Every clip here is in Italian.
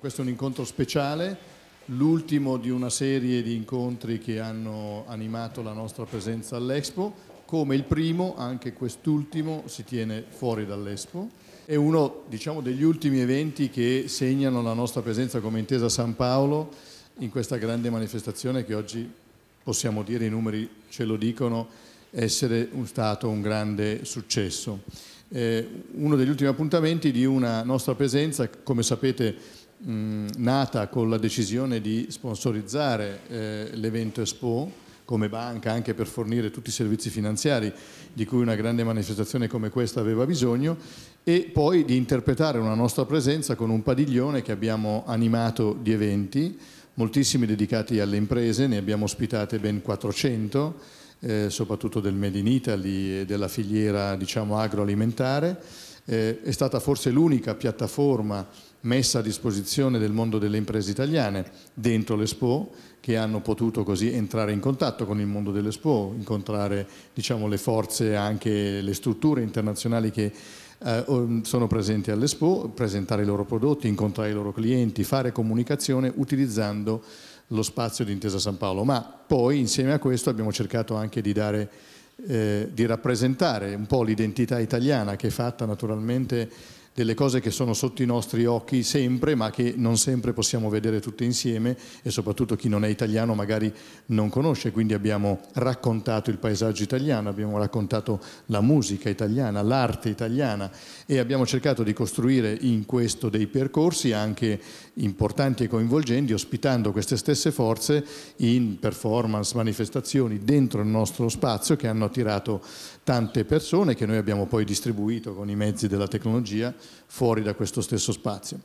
Questo è un incontro speciale, l'ultimo di una serie di incontri che hanno animato la nostra presenza all'Expo, come il primo, anche quest'ultimo si tiene fuori dall'Expo. È uno diciamo, degli ultimi eventi che segnano la nostra presenza come intesa San Paolo in questa grande manifestazione che oggi possiamo dire, i numeri ce lo dicono, essere un stato un grande successo. Eh, uno degli ultimi appuntamenti di una nostra presenza, come sapete mh, nata con la decisione di sponsorizzare eh, l'evento Expo come banca anche per fornire tutti i servizi finanziari di cui una grande manifestazione come questa aveva bisogno e poi di interpretare una nostra presenza con un padiglione che abbiamo animato di eventi, moltissimi dedicati alle imprese, ne abbiamo ospitate ben 400, eh, soprattutto del Made in Italy e della filiera diciamo, agroalimentare. Eh, è stata forse l'unica piattaforma messa a disposizione del mondo delle imprese italiane dentro l'Expo che hanno potuto così entrare in contatto con il mondo dell'Expo, incontrare diciamo, le forze, anche le strutture internazionali che eh, sono presenti all'Expo, presentare i loro prodotti, incontrare i loro clienti, fare comunicazione utilizzando lo spazio di Intesa San Paolo. Ma poi insieme a questo abbiamo cercato anche di dare eh, di rappresentare un po' l'identità italiana che è fatta naturalmente delle cose che sono sotto i nostri occhi sempre, ma che non sempre possiamo vedere tutte insieme e soprattutto chi non è italiano magari non conosce, quindi abbiamo raccontato il paesaggio italiano, abbiamo raccontato la musica italiana, l'arte italiana e abbiamo cercato di costruire in questo dei percorsi anche importanti e coinvolgenti, ospitando queste stesse forze in performance, manifestazioni dentro il nostro spazio che hanno attirato tante persone che noi abbiamo poi distribuito con i mezzi della tecnologia fuori da questo stesso spazio.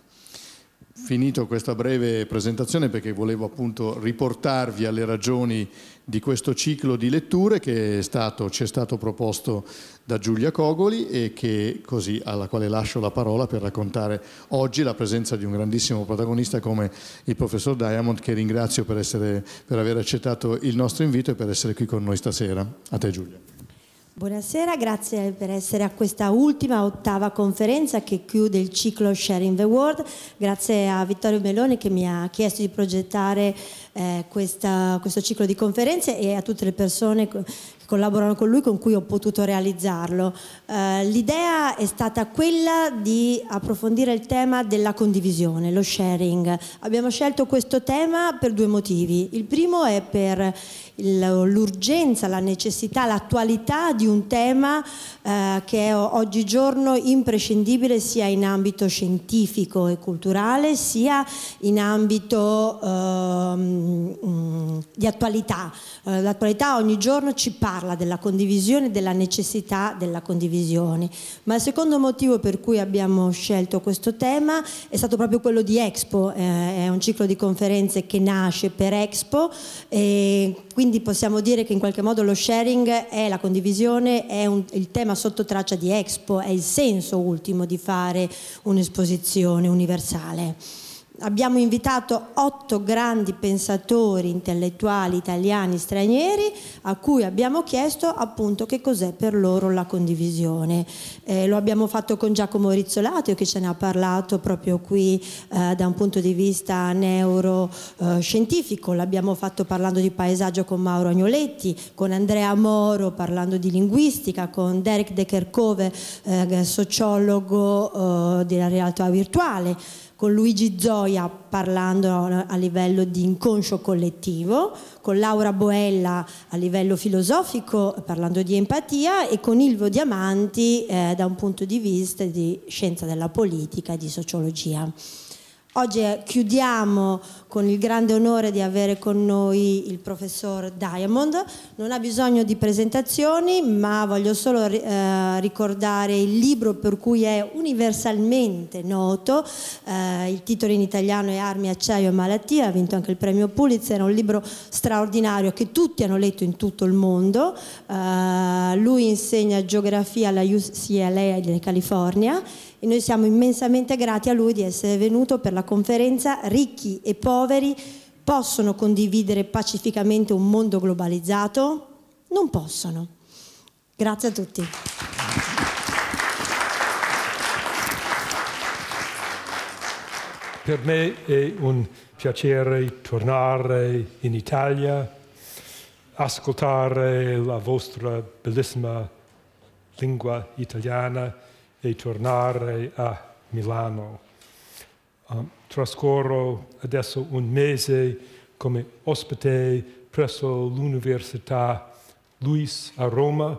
Finito questa breve presentazione perché volevo appunto riportarvi alle ragioni di questo ciclo di letture che stato, ci è stato proposto da Giulia Cogoli e che, così, alla quale lascio la parola per raccontare oggi la presenza di un grandissimo protagonista come il professor Diamond che ringrazio per, essere, per aver accettato il nostro invito e per essere qui con noi stasera. A te Giulia. Buonasera, grazie per essere a questa ultima ottava conferenza che chiude il ciclo Sharing the World. Grazie a Vittorio Meloni che mi ha chiesto di progettare eh, questa, questo ciclo di conferenze e a tutte le persone che collaborano con lui con cui ho potuto realizzarlo. Eh, l'idea è stata quella di approfondire il tema della condivisione, lo sharing. Abbiamo scelto questo tema per due motivi. Il primo è per l'urgenza, la necessità, l'attualità di un tema eh, che è oggigiorno imprescindibile sia in ambito scientifico e culturale sia in ambito eh, di attualità. Eh, l'attualità ogni giorno ci parla parla della condivisione e della necessità della condivisione, ma il secondo motivo per cui abbiamo scelto questo tema è stato proprio quello di Expo, eh, è un ciclo di conferenze che nasce per Expo e quindi possiamo dire che in qualche modo lo sharing è la condivisione, è un, il tema sotto traccia di Expo, è il senso ultimo di fare un'esposizione universale abbiamo invitato otto grandi pensatori intellettuali italiani stranieri a cui abbiamo chiesto appunto che cos'è per loro la condivisione. Eh, lo abbiamo fatto con Giacomo Rizzolato che ce ne ha parlato proprio qui eh, da un punto di vista neuroscientifico, eh, l'abbiamo fatto parlando di paesaggio con Mauro Agnoletti, con Andrea Moro parlando di linguistica, con Derek De Kerkove, eh, sociologo eh, della realtà virtuale con Luigi Zoia parlando a livello di inconscio collettivo, con Laura Boella a livello filosofico parlando di empatia e con Ilvo Diamanti eh, da un punto di vista di scienza della politica e di sociologia. Oggi eh, chiudiamo con il grande onore di avere con noi il professor Diamond. Non ha bisogno di presentazioni, ma voglio solo eh, ricordare il libro per cui è universalmente noto. Eh, il titolo in italiano è Armi, acciaio e malattia, ha vinto anche il premio Pulitzer, è un libro straordinario che tutti hanno letto in tutto il mondo. Eh, lui insegna geografia alla UCLA in California e noi siamo immensamente grati a lui di essere venuto per la conferenza ricchi e poveri possono condividere pacificamente un mondo globalizzato? Non possono. Grazie a tutti. Per me è un piacere tornare in Italia, ascoltare la vostra bellissima lingua italiana e tornare a Milano. Um, trascorro adesso un mese come ospite presso l'Università Luis a Roma,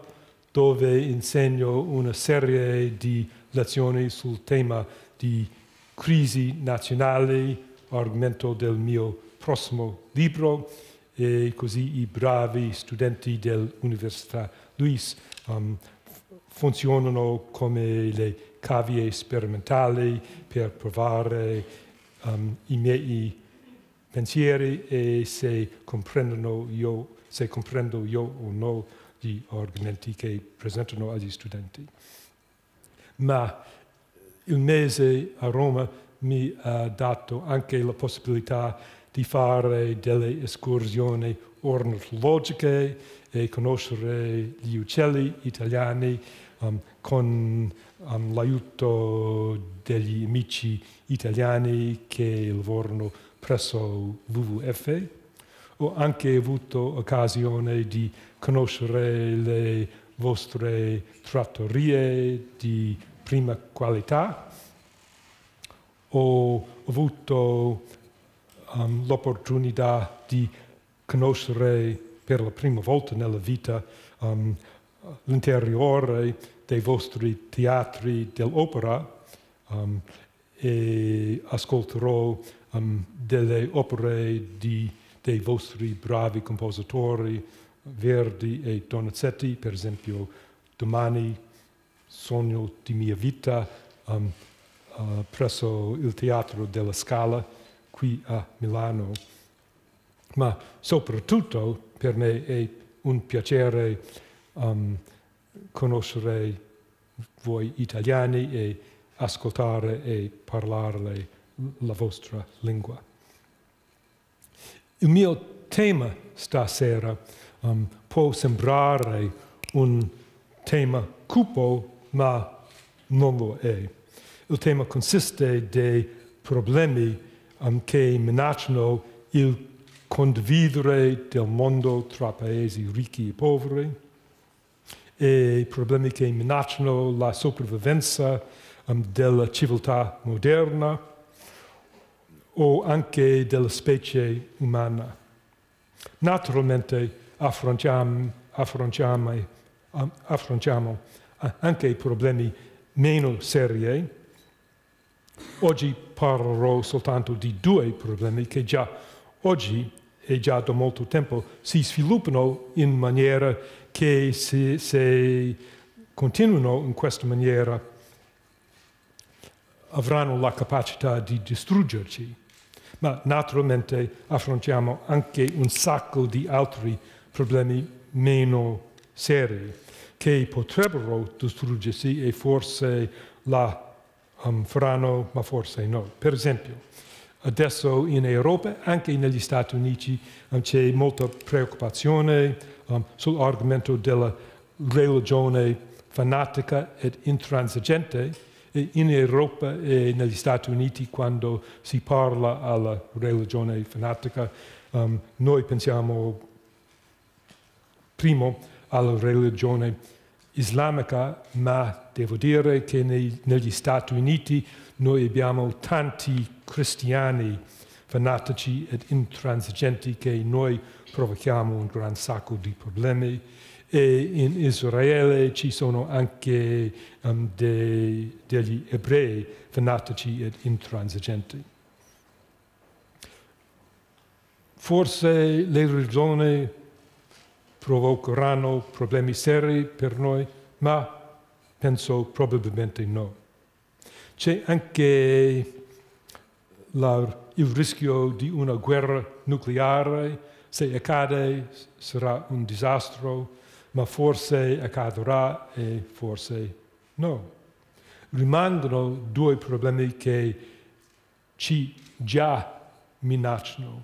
dove insegno una serie di lezioni sul tema di crisi nazionali, argomento del mio prossimo libro, e così i bravi studenti dell'Università Luis um, funzionano come le cavie sperimentali per provare um, i miei pensieri e se, io, se comprendo io o no gli argomenti che presentano agli studenti. Ma il mese a Roma mi ha dato anche la possibilità di fare delle escursioni ornitologiche e conoscere gli uccelli italiani um, con um, l'aiuto degli amici italiani che lavorano presso WWF. Ho anche avuto occasione di conoscere le vostre trattorie di prima qualità. Ho avuto um, l'opportunità di conoscere per la prima volta nella vita um, l'interiore dei vostri teatri dell'opera um, e ascolterò um, delle opere di, dei vostri bravi compositori, Verdi e Donizetti, per esempio, domani Sogno di mia vita um, uh, presso il Teatro della Scala qui a Milano. Ma soprattutto per me è un piacere um, ehm, conoscere voi italiani e ascoltare e parlare la vostra lingua. Il mio tema stasera um, può sembrare un tema cupo, ma non lo è. Il tema consiste dei problemi um, che minacciano il condividere del mondo tra paesi ricchi e poveri, e i problemi che minacciano la sopravvivenza um, della civiltà moderna o anche della specie umana. Naturalmente affrontiamo, ehm, affrontiamo, affrontiamo eh, anche i problemi meno seri. Eh. Oggi parlerò soltanto di due problemi che già oggi e già da molto tempo si sviluppano in maniera che se, se continuano in questa maniera avranno la capacità di distruggerci. Ma naturalmente affrontiamo anche un sacco di altri problemi meno seri che potrebbero distruggersi e forse la um, faranno, ma forse no. Per esempio, Adesso in Europa, anche negli Stati Uniti, ehm, c'è molta preoccupazione um, sull'argomento della religione fanatica ed intransigente. E in Europa e negli Stati Uniti, quando si parla alla religione fanatica, um, noi pensiamo primo alla religione fanatica islamica, ma devo dire che nei, negli Stati Uniti noi abbiamo tanti cristiani fanatici ed intransigenti che noi provochiamo un gran sacco di problemi e in Israele ci sono anche um, dei, degli ebrei fanatici ed intransigenti. Forse le ragioni provocheranno problemi seri per noi, ma penso probabilmente no. C'è anche la, il rischio di una guerra nucleare, se accade sarà un disastro, ma forse accadrà e forse no. Rimangono due problemi che ci già minacciano.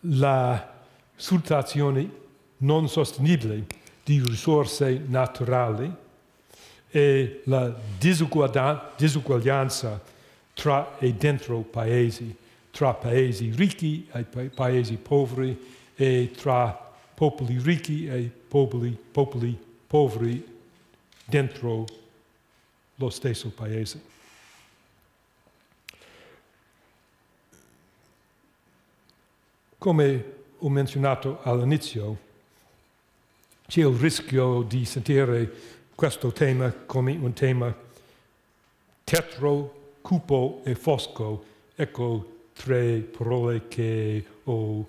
La sultazioni non sostenibile di risorse naturali e la disuguaglianza tra e dentro paesi, tra paesi ricchi e paesi poveri e tra popoli ricchi e popoli, popoli poveri dentro lo stesso paese. Come ho menzionato all'inizio, c'è il rischio di sentire questo tema come un tema tetro, cupo e fosco. Ecco tre parole che ho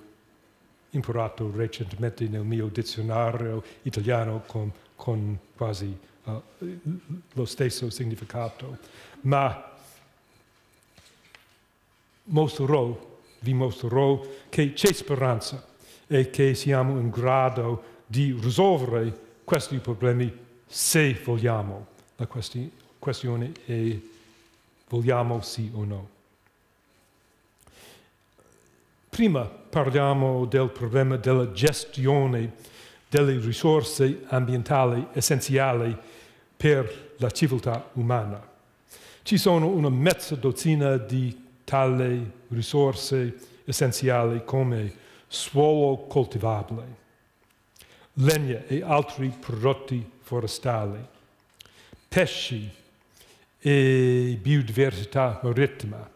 imparato recentemente nel mio dizionario italiano con, con quasi uh, lo stesso significato. Ma mostrerò vi mostrerò che c'è speranza e che siamo in grado di risolvere questi problemi se vogliamo. La questione è vogliamo sì o no. Prima parliamo del problema della gestione delle risorse ambientali essenziali per la civiltà umana. Ci sono una mezza dozzina di tali risorse essenziali come suolo coltivabile, legna e altri prodotti forestali, pesci e biodiversità marittima,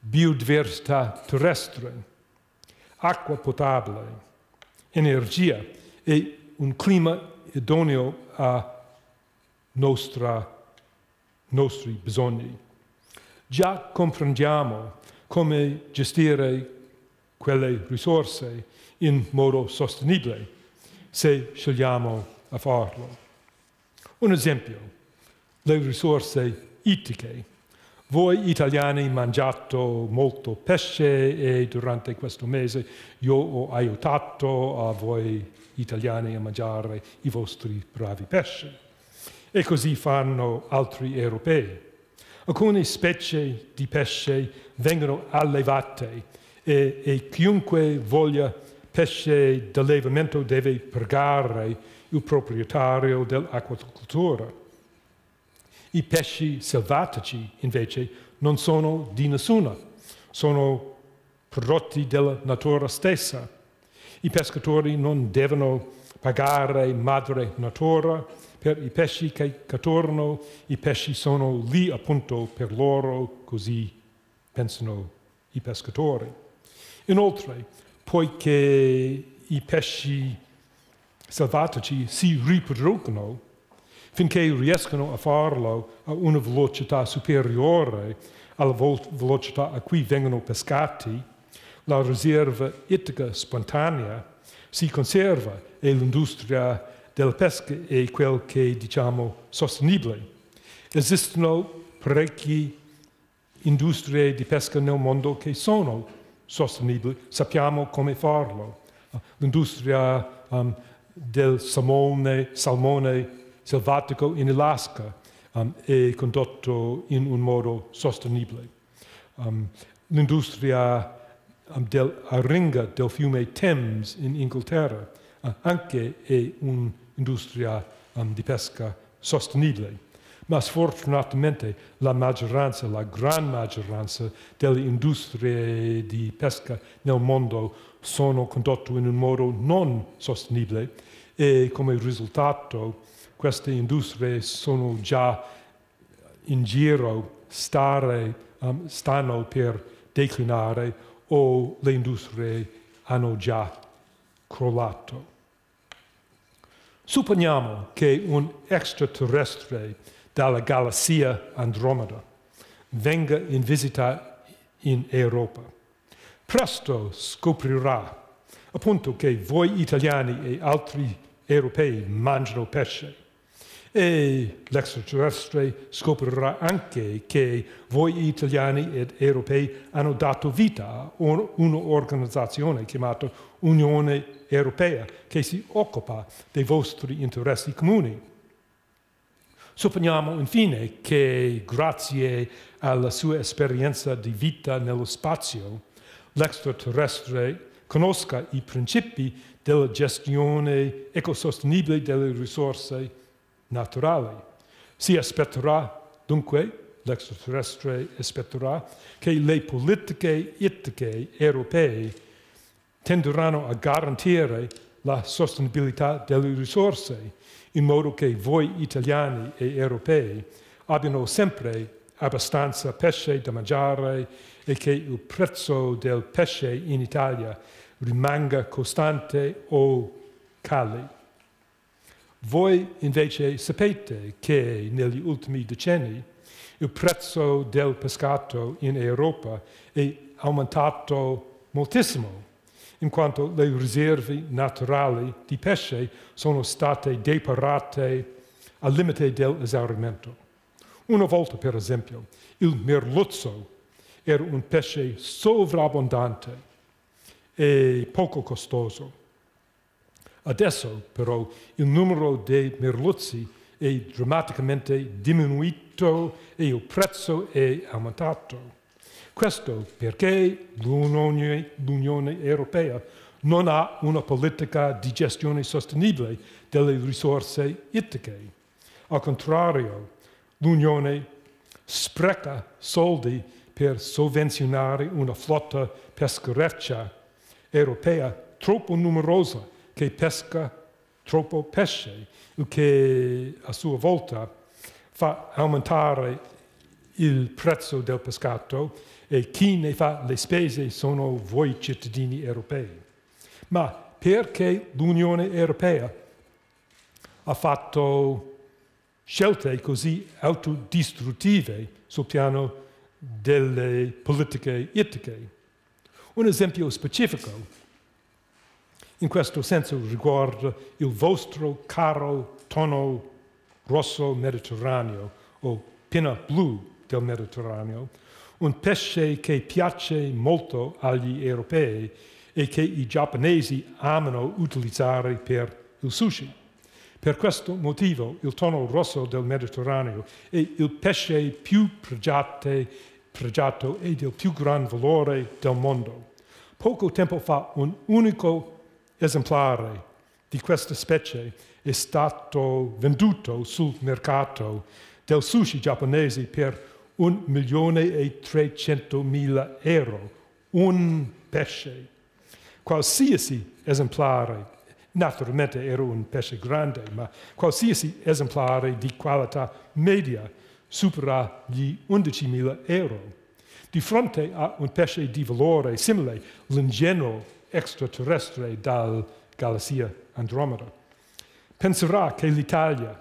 biodiversità terrestre, acqua potabile, energia e un clima idoneo a nostra, nostri bisogni già comprendiamo come gestire quelle risorse in modo sostenibile se scegliamo a farlo. Un esempio, le risorse ittiche. Voi italiani mangiate molto pesce e durante questo mese io ho aiutato a voi italiani a mangiare i vostri bravi pesci. E così fanno altri europei. Alcune specie di pesce vengono allevate e, e chiunque voglia pesce d'allevamento deve pregare il proprietario dell'acquacoltura. I pesci selvatici, invece, non sono di nessuno, sono prodotti della natura stessa. I pescatori non devono pagare madre natura, per i pesci che, attorno, i pesci sono lì appunto per loro, così pensano i pescatori. Inoltre, poiché i pesci selvatici si riproducono, finché riescono a farlo a una velocità superiore alla velocità a cui vengono pescati, la riserva ittica spontanea si conserva e l'industria della pesca è quel che diciamo sostenibile. Esistono parecchie industrie di pesca nel mondo che sono sostenibili, sappiamo come farlo. L'industria um, del salmone, salmone selvatico in Alaska um, è condotta in un modo sostenibile. Um, l'industria um, dell'aringa del fiume Thames in Inghilterra uh, anche è un industria um, di pesca sostenibile. Ma sfortunatamente la maggioranza, la gran maggioranza delle industrie di pesca nel mondo sono condotte in un modo non sostenibile e come risultato queste industrie sono già in giro, stare, um, stanno per declinare o le industrie hanno già crollato. Supponiamo che un extraterrestre dalla galassia Andromeda venga in visita in Europa. Presto scoprirà appunto che voi italiani e altri europei mangiano pesce e l'extraterrestre scoprirà anche che voi italiani ed europei hanno dato vita a un'organizzazione chiamata Unione europea che si occupa dei vostri interessi comuni. Supponiamo infine che grazie alla sua esperienza di vita nello spazio, l'extraterrestre conosca i principi della gestione ecosostenibile delle risorse naturali. Si aspetterà, dunque, l'extraterrestre aspetterà che le politiche etiche europee tenderanno a garantire la sostenibilità delle risorse in modo che voi italiani e europei abbiano sempre abbastanza pesce da mangiare e che il prezzo del pesce in Italia rimanga costante o cali. Voi invece sapete che negli ultimi decenni il prezzo del pescato in Europa è aumentato moltissimo in quanto le riserve naturali di pesce sono state deparate al limite dell'esaurimento. Una volta, per esempio, il merluzzo era un pesce sovrabbondante e poco costoso. Adesso, però, il numero dei merluzzi è drammaticamente diminuito e il prezzo è aumentato. Questo perché l'Unione Europea non ha una politica di gestione sostenibile delle risorse ittiche. Al contrario, l'Unione spreca soldi per sovvenzionare una flotta pescareccia europea troppo numerosa che pesca troppo pesce, il che a sua volta fa aumentare il prezzo del pescato e chi ne fa le spese sono voi cittadini europei. Ma perché l'Unione Europea ha fatto scelte così autodistruttive sul piano delle politiche etiche? Un esempio specifico in questo senso riguarda il vostro caro tono rosso mediterraneo o pinna blu del Mediterraneo, un pesce che piace molto agli europei e che i giapponesi amano utilizzare per il sushi. Per questo motivo il tono rosso del Mediterraneo è il pesce più pregiate, pregiato e del più gran valore del mondo. Poco tempo fa un unico esemplare di questa specie è stato venduto sul mercato del sushi giapponese per 1 milione e 300 mila euro, un pesce. Qualsiasi esemplare, naturalmente era un pesce grande, ma qualsiasi esemplare di qualità media supera gli 11 mila euro. Di fronte a un pesce di valore simile, l'ingenuo extraterrestre dal galassia Andromeda. Penserà che l'Italia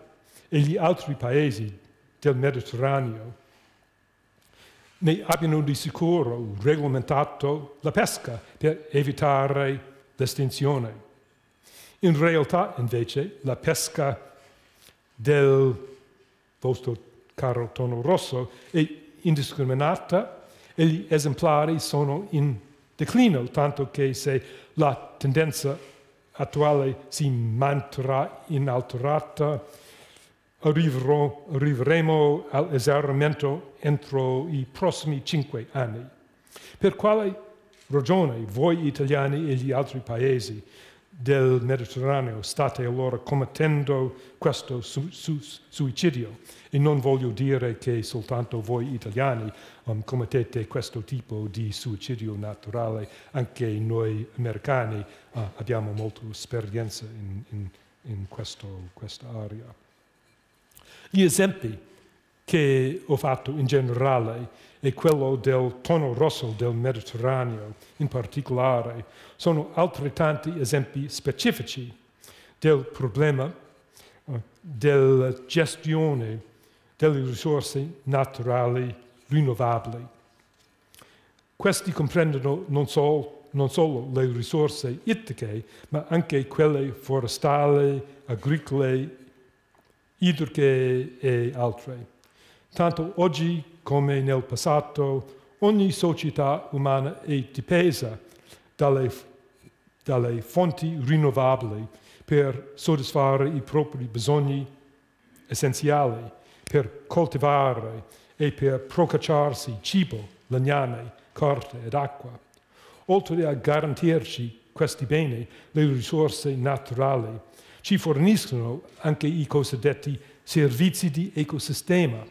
e gli altri paesi del Mediterraneo ne abbiano di sicuro regolamentato la pesca per evitare l'estinzione. In realtà, invece, la pesca del vostro caro tono rosso è indiscriminata e gli esemplari sono in declino, tanto che se la tendenza attuale si manterrà inalterata, arriverò, arriveremo all'esaurimento entro i prossimi cinque anni. Per quale ragione voi italiani e gli altri paesi del Mediterraneo state allora commettendo questo su, su, suicidio? E non voglio dire che soltanto voi italiani um, commettete questo tipo di suicidio naturale, anche noi americani uh, abbiamo molta esperienza in, in, in questo, questa area. Gli esempi che ho fatto in generale e quello del tono rosso del Mediterraneo in particolare sono altrettanti esempi specifici del problema eh, della gestione delle risorse naturali rinnovabili. Questi comprendono non, so, non solo le risorse ittiche, ma anche quelle forestali, agricole idriche e altre. Tanto oggi come nel passato, ogni società umana è dipesa dalle, dalle fonti rinnovabili per soddisfare i propri bisogni essenziali, per coltivare e per procacciarsi cibo, legname, carte ed acqua. Oltre a garantirci questi beni, le risorse naturali ci forniscono anche i cosiddetti servizi di ecosistema,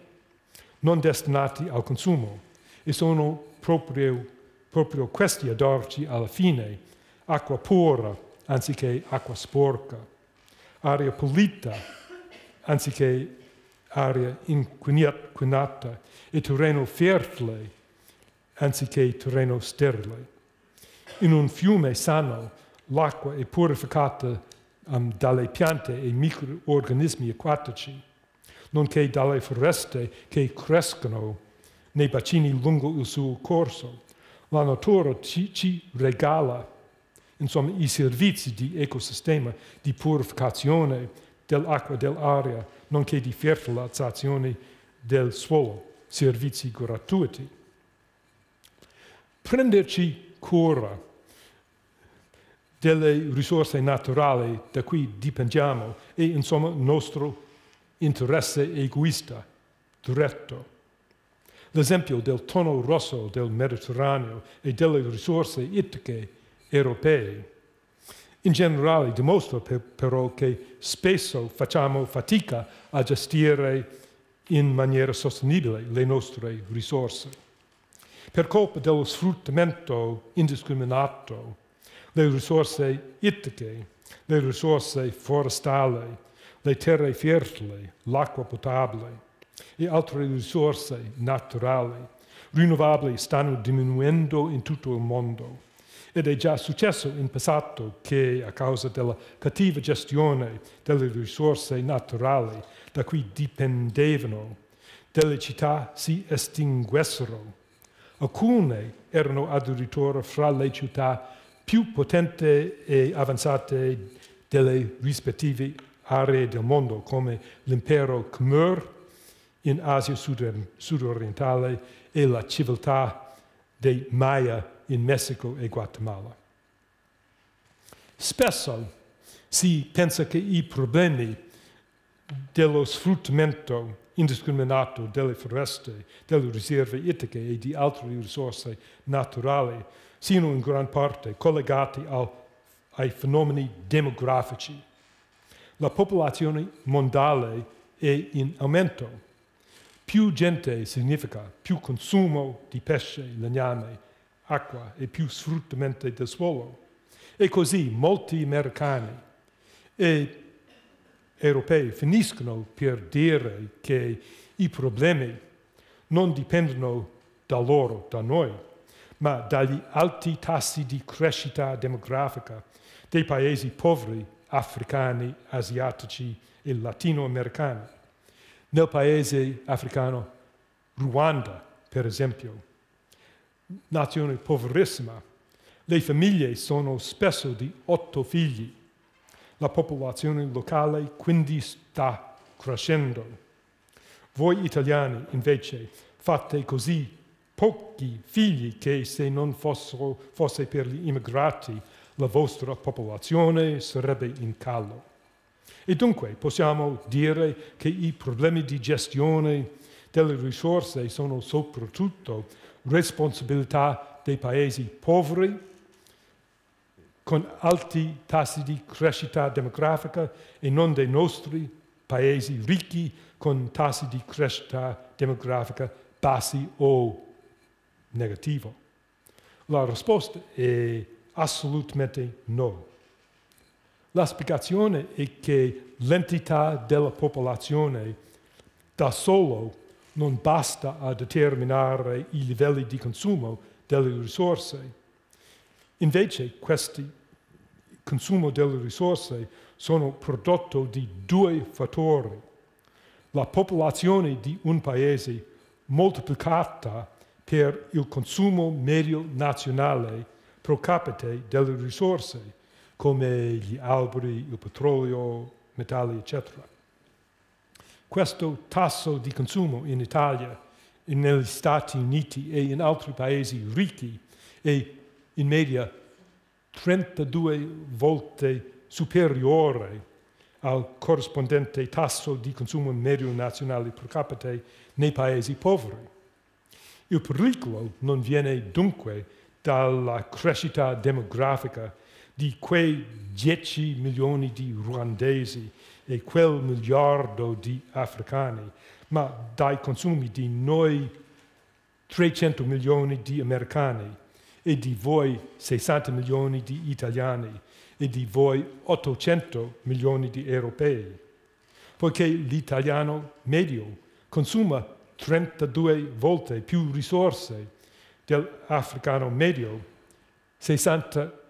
non destinati al consumo, e sono proprio, proprio questi a darci alla fine acqua pura anziché acqua sporca, aria pulita anziché aria inquinata e terreno fertile anziché terreno sterile. In un fiume sano l'acqua è purificata um, dalle piante e microorganismi acquatici, nonché dalle foreste che crescono nei bacini lungo il suo corso. La natura ci, ci regala, insomma, i servizi di ecosistema, di purificazione dell'acqua e dell'aria, nonché di fertilizzazione del suolo, servizi gratuiti. Prenderci cura delle risorse naturali da cui dipendiamo e insomma il nostro interesse egoista diretto. L'esempio del tono rosso del Mediterraneo e delle risorse ittiche europee in generale dimostra però che spesso facciamo fatica a gestire in maniera sostenibile le nostre risorse. Per colpa dello sfruttamento indiscriminato le risorse ittiche, le risorse forestali, le terre fertili, l'acqua potabile e altre risorse naturali rinnovabili stanno diminuendo in tutto il mondo. Ed è già successo in passato che, a causa della cattiva gestione delle risorse naturali da cui dipendevano, delle città si estinguessero. Alcune erano addirittura fra le città più potenti e avanzate delle rispettive aree del mondo, come l'impero Khmer in Asia sudorientale e la civiltà dei Maya in Messico e Guatemala. Spesso si pensa che i problemi dello sfruttamento indiscriminato delle foreste, delle riserve ittiche e di altre risorse naturali sino in gran parte collegati al, ai fenomeni demografici. La popolazione mondiale è in aumento. Più gente significa più consumo di pesce, legname, acqua e più sfruttamento del suolo. E così molti americani e europei finiscono per dire che i problemi non dipendono da loro, da noi, ma dagli alti tassi di crescita demografica dei paesi poveri africani, asiatici e latinoamericani. Nel paese africano Ruanda, per esempio, nazione poverissima, le famiglie sono spesso di otto figli. La popolazione locale quindi sta crescendo. Voi italiani invece fate così pochi figli che se non fossero, fosse per gli immigrati la vostra popolazione sarebbe in calo. E dunque possiamo dire che i problemi di gestione delle risorse sono soprattutto responsabilità dei paesi poveri, con alti tassi di crescita demografica e non dei nostri paesi ricchi con tassi di crescita demografica bassi o negativo? La risposta è assolutamente no. La spiegazione è che l'entità della popolazione da solo non basta a determinare i livelli di consumo delle risorse. Invece questi consumo delle risorse sono prodotto di due fattori. La popolazione di un paese moltiplicata per il consumo medio nazionale pro capite delle risorse come gli alberi, il petrolio, metalli, eccetera. Questo tasso di consumo in Italia, negli Stati Uniti e in altri paesi ricchi è in media 32 volte superiore al corrispondente tasso di consumo medio nazionale pro capite nei paesi poveri. Il pericolo non viene dunque dalla crescita demografica di quei 10 milioni di ruandesi e quel miliardo di africani, ma dai consumi di noi 300 milioni di americani e di voi 60 milioni di italiani e di voi 800 milioni di europei, poiché l'italiano medio consuma 32 volte più risorse dell'africano medio, 60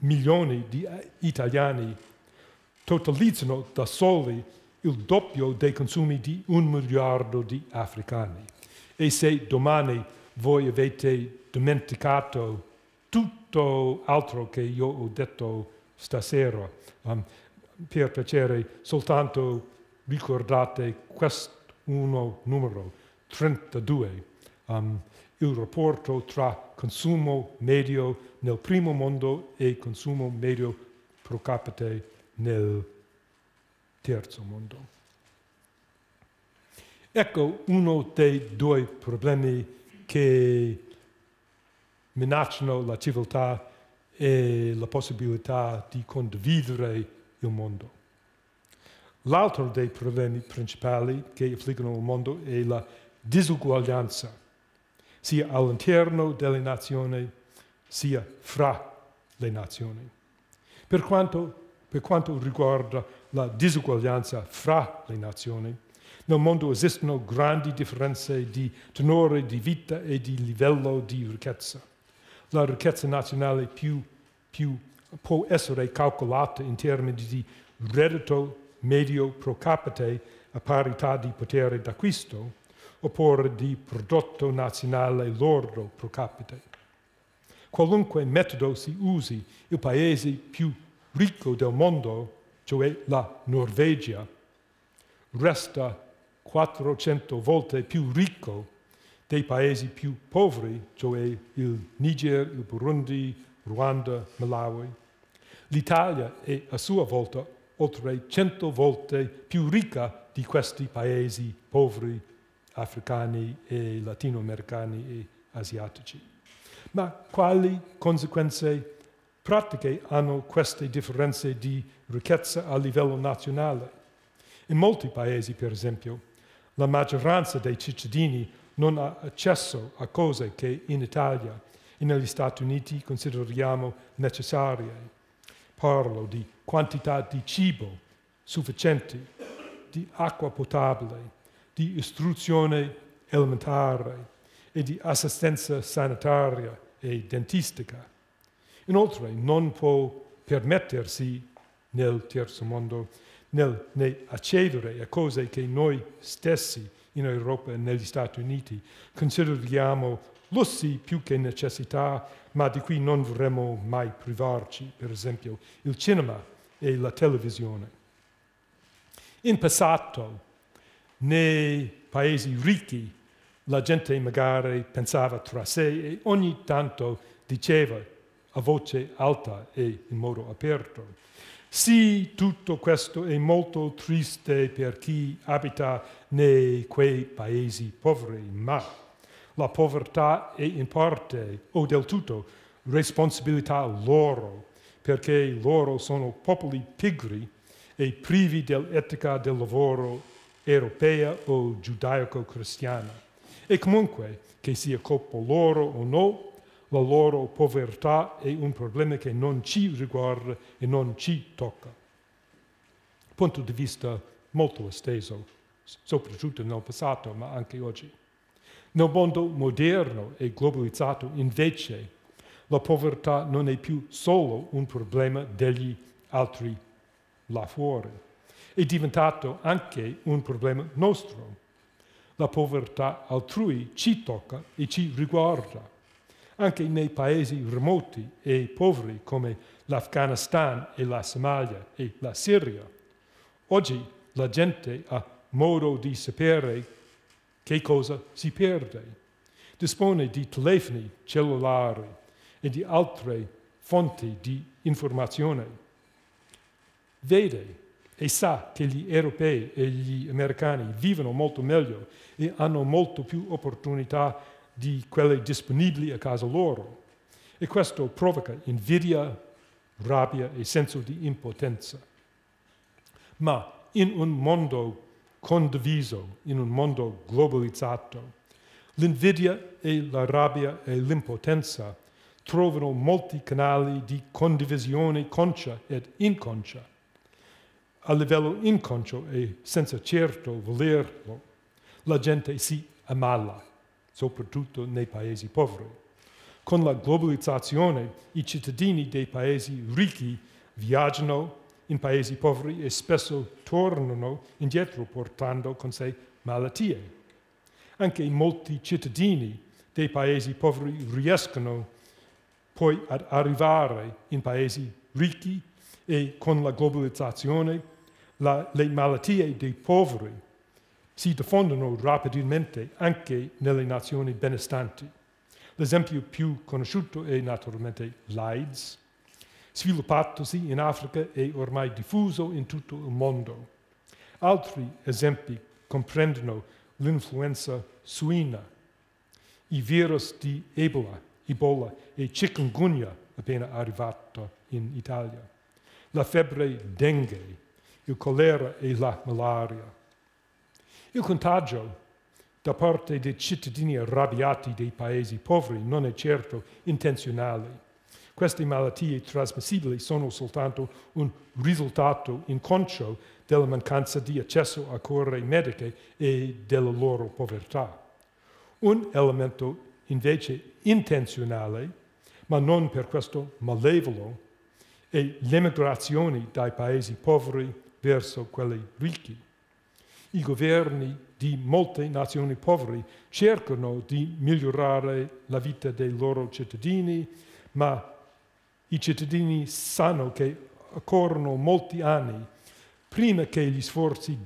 milioni di eh, italiani totalizzano da soli il doppio dei consumi di un miliardo di africani. E se domani voi avete dimenticato tutto altro che io ho detto stasera, um, per piacere soltanto ricordate questo uno numero 32, um, il rapporto tra consumo medio nel primo mondo e consumo medio pro capite nel terzo mondo. Ecco uno dei due problemi che minacciano la civiltà e la possibilità di condividere il mondo. L'altro dei problemi principali che affliggono il mondo è la disuguaglianza, sia all'interno delle nazioni, sia fra le nazioni. Per quanto, per quanto riguarda la disuguaglianza fra le nazioni, nel mondo esistono grandi differenze di tenore di vita e di livello di ricchezza. La ricchezza nazionale più, più può essere calcolata in termini di reddito medio pro capite a parità di potere d'acquisto, oppure di prodotto nazionale lordo pro capite. Qualunque metodo si usi, il paese più ricco del mondo, cioè la Norvegia, resta 400 volte più ricco dei paesi più poveri, cioè il Niger, il Burundi, Ruanda, Malawi. L'Italia è a sua volta oltre 100 volte più ricca di questi paesi poveri africani e latinoamericani e asiatici. Ma quali conseguenze pratiche hanno queste differenze di ricchezza a livello nazionale? In molti paesi, per esempio, la maggioranza dei cittadini non ha accesso a cose che in Italia e negli Stati Uniti consideriamo necessarie, parlo di quantità di cibo sufficienti, di acqua potabile, di istruzione elementare e di assistenza sanitaria e dentistica. Inoltre non può permettersi nel terzo mondo nel, né accedere a cose che noi stessi in Europa e negli Stati Uniti consideriamo lussi più che necessità ma di cui non vorremmo mai privarci, per esempio il cinema e la televisione. In passato, nei paesi ricchi, la gente magari pensava tra sé e ogni tanto diceva a voce alta e in modo aperto. Sì, tutto questo è molto triste per chi abita nei quei paesi poveri, ma la povertà è in parte o del tutto responsabilità loro, perché loro sono popoli pigri e privi dell'etica del lavoro europea o giudaico-cristiana. E comunque, che sia colpa loro o no, la loro povertà è un problema che non ci riguarda e non ci tocca. Punto di vista molto esteso, soprattutto nel passato, ma anche oggi. Nel mondo moderno e globalizzato, invece, la povertà non è più solo un problema degli altri là fuori, è diventato anche un problema nostro. La povertà altrui ci tocca e ci riguarda. Anche nei paesi remoti e poveri come l'Afghanistan e la Somalia e la Siria, oggi la gente ha modo di sapere che cosa si perde? Dispone di telefoni cellulari e di altre fonti di informazione. Vede e sa che gli europei e gli americani vivono molto meglio e hanno molto più opportunità di quelle disponibili a casa loro. E questo provoca invidia, rabbia e senso di impotenza. Ma in un mondo condiviso in un mondo globalizzato. L'invidia e la rabbia e l'impotenza trovano molti canali di condivisione concia ed inconcia. A livello inconcio e senza certo volerlo, la gente si ammala, soprattutto nei paesi poveri. Con la globalizzazione i cittadini dei paesi ricchi viaggiano in paesi poveri e spesso tornano indietro portando con sé malattie. Anche molti cittadini dei paesi poveri riescono poi ad arrivare in paesi ricchi e con la globalizzazione la, le malattie dei poveri si diffondono rapidamente anche nelle nazioni benestanti. L'esempio più conosciuto è naturalmente l'AIDS, sviluppatosi in Africa e ormai diffuso in tutto il mondo. Altri esempi comprendono l'influenza suina, i virus di Ebola, Ebola e chikungunya appena arrivato in Italia, la febbre dengue, il colera e la malaria. Il contagio da parte dei cittadini arrabbiati dei paesi poveri non è certo intenzionale queste malattie trasmissibili sono soltanto un risultato inconscio della mancanza di accesso a cure mediche e della loro povertà. Un elemento invece intenzionale, ma non per questo malevolo, è l'emigrazione dai paesi poveri verso quelli ricchi. I governi di molte nazioni poveri cercano di migliorare la vita dei loro cittadini, ma i cittadini sanno che occorrono molti anni prima che gli sforzi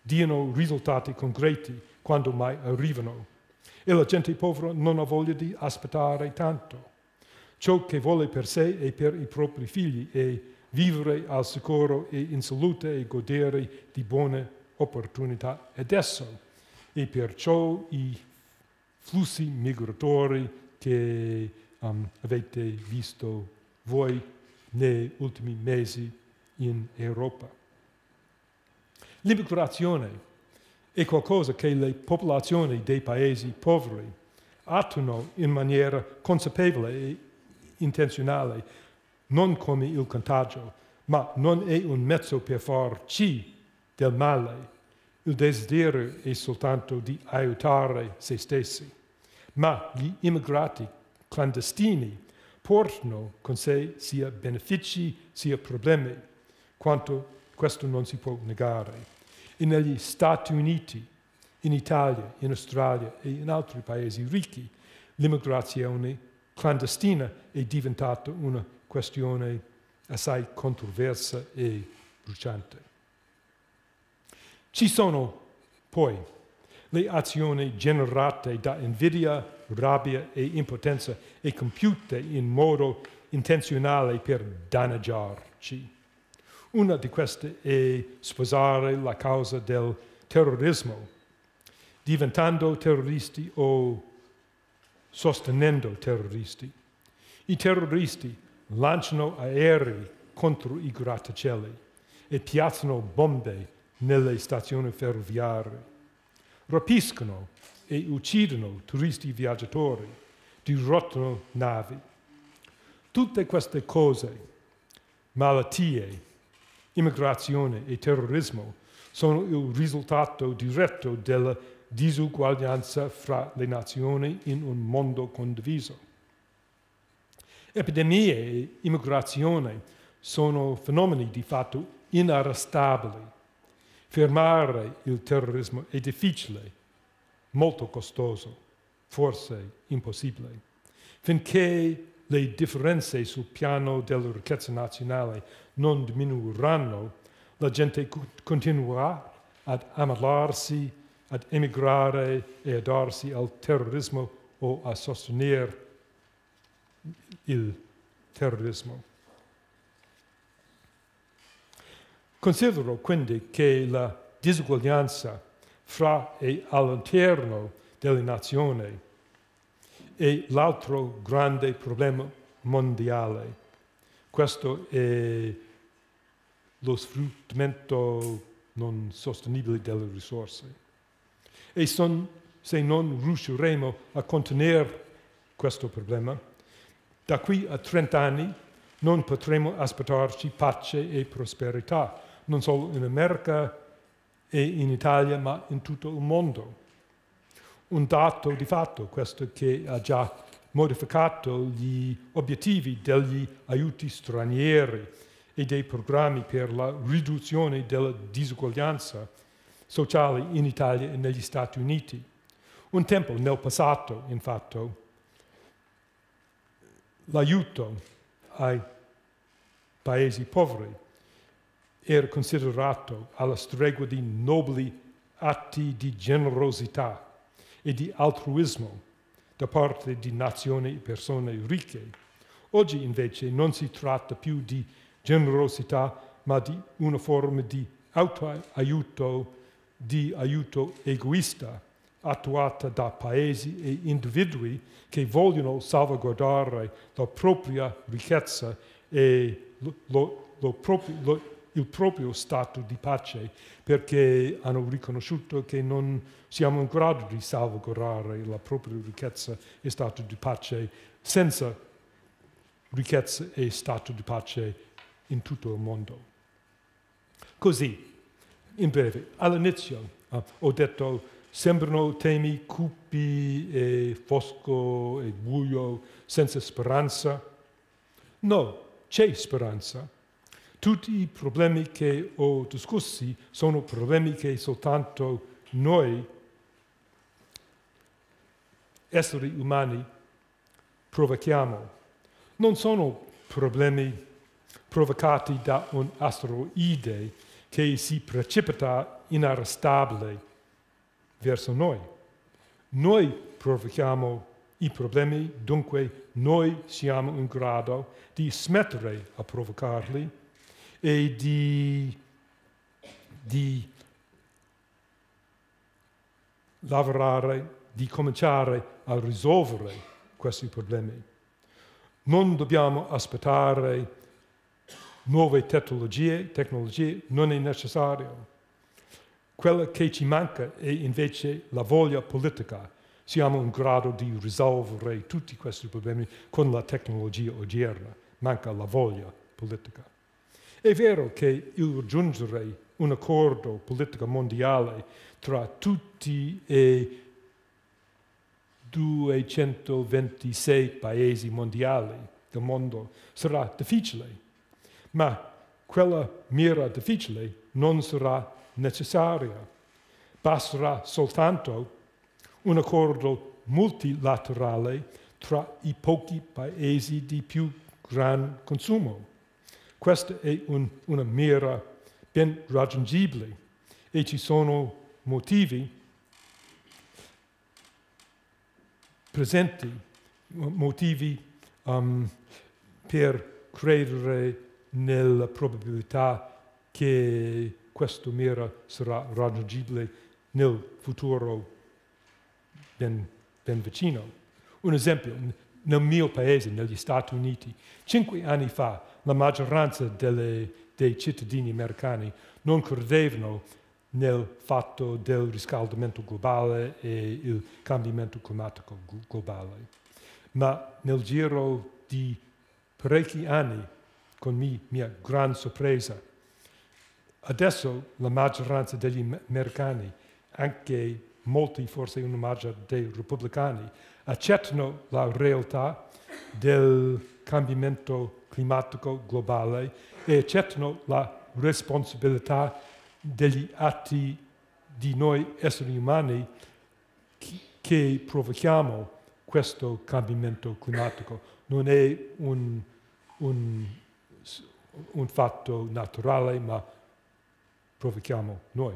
diano risultati concreti quando mai arrivano. E la gente povera non ha voglia di aspettare tanto. Ciò che vuole per sé e per i propri figli è vivere al sicuro e in salute e godere di buone opportunità adesso. E perciò i flussi migratori che um, avete visto voi negli ultimi mesi in Europa. L'immigrazione è qualcosa che le popolazioni dei paesi poveri attuano in maniera consapevole e intenzionale, non come il contagio, ma non è un mezzo per farci del male. Il desiderio è soltanto di aiutare se stessi. Ma gli immigrati clandestini portano con sé sia benefici sia problemi, quanto questo non si può negare. E negli Stati Uniti, in Italia, in Australia e in altri paesi ricchi, l'immigrazione clandestina è diventata una questione assai controversa e bruciante. Ci sono poi le azioni generate da invidia rabbia e impotenza e compiute in modo intenzionale per danneggiarci. Una di queste è sposare la causa del terrorismo, diventando terroristi o sostenendo terroristi. I terroristi lanciano aerei contro i grattacieli e piazzano bombe nelle stazioni ferroviarie. Rapiscono e uccidono turisti viaggiatori, dirottano navi. Tutte queste cose, malattie, immigrazione e terrorismo, sono il risultato diretto della disuguaglianza fra le nazioni in un mondo condiviso. Epidemie e immigrazione sono fenomeni di fatto inarrestabili. Fermare il terrorismo è difficile, molto costoso, forse impossibile, finché le differenze sul piano della ricchezza nazionale non diminuiranno, la gente continuerà ad ammalarsi, ad emigrare e a darsi al terrorismo o a sostenere il terrorismo. Considero quindi che la disuguaglianza fra e all'interno delle nazioni è l'altro grande problema mondiale. Questo è lo sfruttamento non sostenibile delle risorse. E son, se non riusciremo a contenere questo problema, da qui a 30 anni non potremo aspettarci pace e prosperità, non solo in America, e in Italia ma in tutto il mondo. Un dato di fatto, questo che ha già modificato gli obiettivi degli aiuti stranieri e dei programmi per la riduzione della disuguaglianza sociale in Italia e negli Stati Uniti. Un tempo nel passato, infatti, l'aiuto ai paesi poveri era considerato alla stregua di nobili atti di generosità e di altruismo da parte di nazioni e persone ricche. Oggi invece non si tratta più di generosità, ma di una forma di autoaiuto, di aiuto egoista, attuata da paesi e individui che vogliono salvaguardare la propria ricchezza e lo, lo, lo proprio, il proprio stato di pace perché hanno riconosciuto che non siamo in grado di salvaguardare la propria ricchezza e stato di pace senza ricchezza e stato di pace in tutto il mondo. Così, in breve, all'inizio eh, ho detto sembrano temi cupi e fosco e buio, senza speranza. No, c'è speranza tutti i problemi che ho discussi sono problemi che soltanto noi, esseri umani, provochiamo. Non sono problemi provocati da un asteroide che si precipita inarrestabile verso noi. Noi provochiamo i problemi, dunque noi siamo in grado di smettere a provocarli e di, di lavorare, di cominciare a risolvere questi problemi. Non dobbiamo aspettare nuove tecnologie, tecnologie non è necessario. Quello che ci manca è invece la voglia politica. Siamo in grado di risolvere tutti questi problemi con la tecnologia odierna, manca la voglia politica. È vero che il raggiungere un accordo politico mondiale tra tutti e 226 paesi mondiali del mondo sarà difficile, ma quella mira difficile non sarà necessaria. Basterà soltanto un accordo multilaterale tra i pochi paesi di più gran consumo. Questa è un, una mira ben raggiungibile e ci sono motivi presenti, motivi um, per credere nella probabilità che questa mira sarà raggiungibile nel futuro ben, ben vicino. Un esempio, nel mio paese, negli Stati Uniti, cinque anni fa la maggioranza delle, dei cittadini americani non credevano nel fatto del riscaldamento globale e il cambiamento climatico globale. Ma nel giro di parecchi anni, con mia gran sorpresa, adesso la maggioranza degli americani, anche molti, forse una maggioranza dei repubblicani, accettano la realtà del cambiamento climatico climatico globale e accettano la responsabilità degli atti di noi esseri umani che provochiamo questo cambiamento climatico. Non è un, un, un fatto naturale, ma provochiamo noi.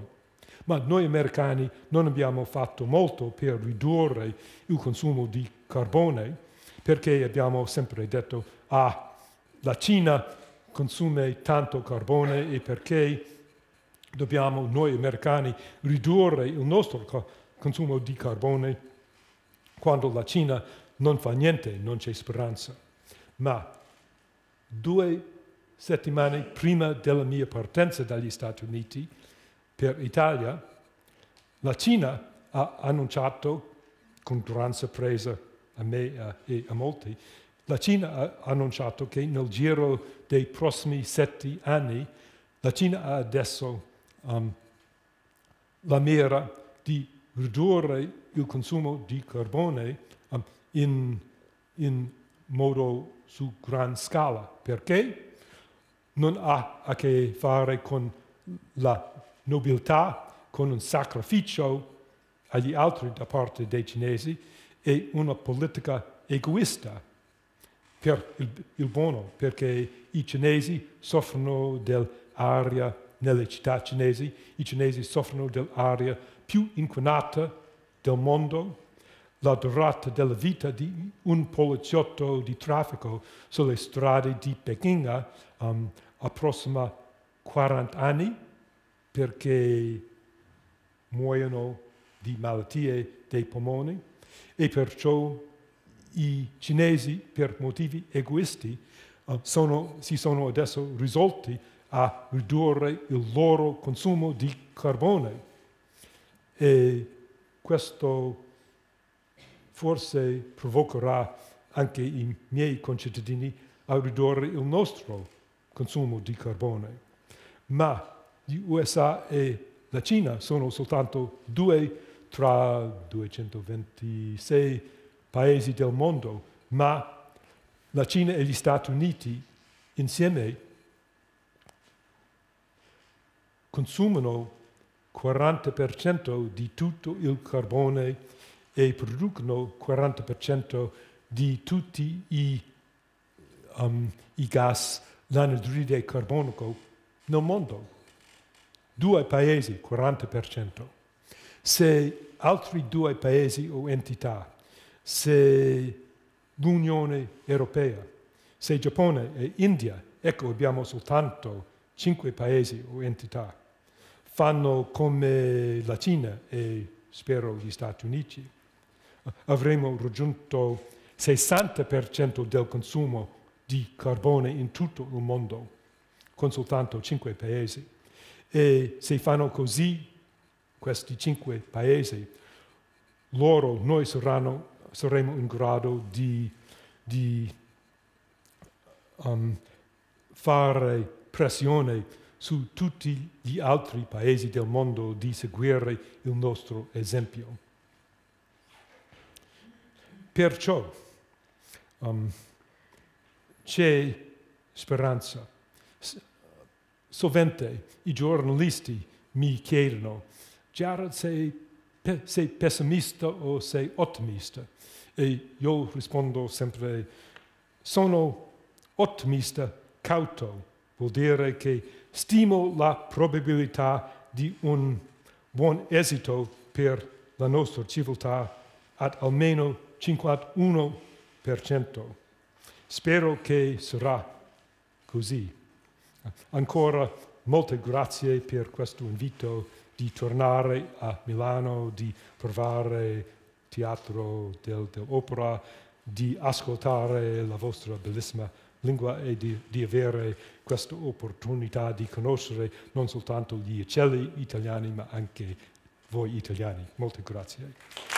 Ma noi americani non abbiamo fatto molto per ridurre il consumo di carbone perché abbiamo sempre detto, ah, la Cina consuma tanto carbone e perché dobbiamo noi americani ridurre il nostro consumo di carbone quando la Cina non fa niente, non c'è speranza. Ma due settimane prima della mia partenza dagli Stati Uniti per l'Italia, la Cina ha annunciato con gran sorpresa a me eh, e a molti la Cina ha annunciato che nel giro dei prossimi sette anni la Cina ha adesso um, la mira di ridurre il consumo di carbone um, in, in modo su gran scala. Perché? Non ha a che fare con la nobiltà, con un sacrificio agli altri da parte dei cinesi e una politica egoista per il, il buono, perché i cinesi soffrono dell'aria nelle città cinesi, i cinesi soffrono dell'aria più inquinata del mondo, la durata della vita di un poliziotto di traffico sulle strade di Pechino um, approssima 40 anni perché muoiono di malattie dei polmoni e perciò i cinesi per motivi egoisti uh, sono, si sono adesso risolti a ridurre il loro consumo di carbone. E questo forse provocherà anche i miei concittadini a ridurre il nostro consumo di carbone. Ma gli USA e la Cina sono soltanto due tra 226 paesi del mondo, ma la Cina e gli Stati Uniti insieme consumano il 40% di tutto il carbone e producono il 40% di tutti i, um, i gas, l'anidride carbonico nel mondo. Due paesi, 40%. Se altri due paesi o entità se l'Unione Europea, se Giappone e India, ecco abbiamo soltanto cinque paesi o entità. Fanno come la Cina e spero gli Stati Uniti. Avremo raggiunto 60% del consumo di carbone in tutto il mondo, con soltanto cinque paesi. E se fanno così questi cinque paesi, loro, noi saranno saremo in grado di, di um, fare pressione su tutti gli altri paesi del mondo di seguire il nostro esempio. Perciò um, c'è speranza. Sovente i giornalisti mi chiedono, Jared, sei sei pessimista o sei ottimista? E io rispondo sempre, sono ottimista cauto, vuol dire che stimo la probabilità di un buon esito per la nostra civiltà ad almeno 51%. Spero che sarà così. Ancora molte grazie per questo invito di tornare a Milano, di provare teatro dell'opera, di ascoltare la vostra bellissima lingua e di, di, avere questa opportunità di conoscere non soltanto gli uccelli italiani ma anche voi italiani. Molte grazie.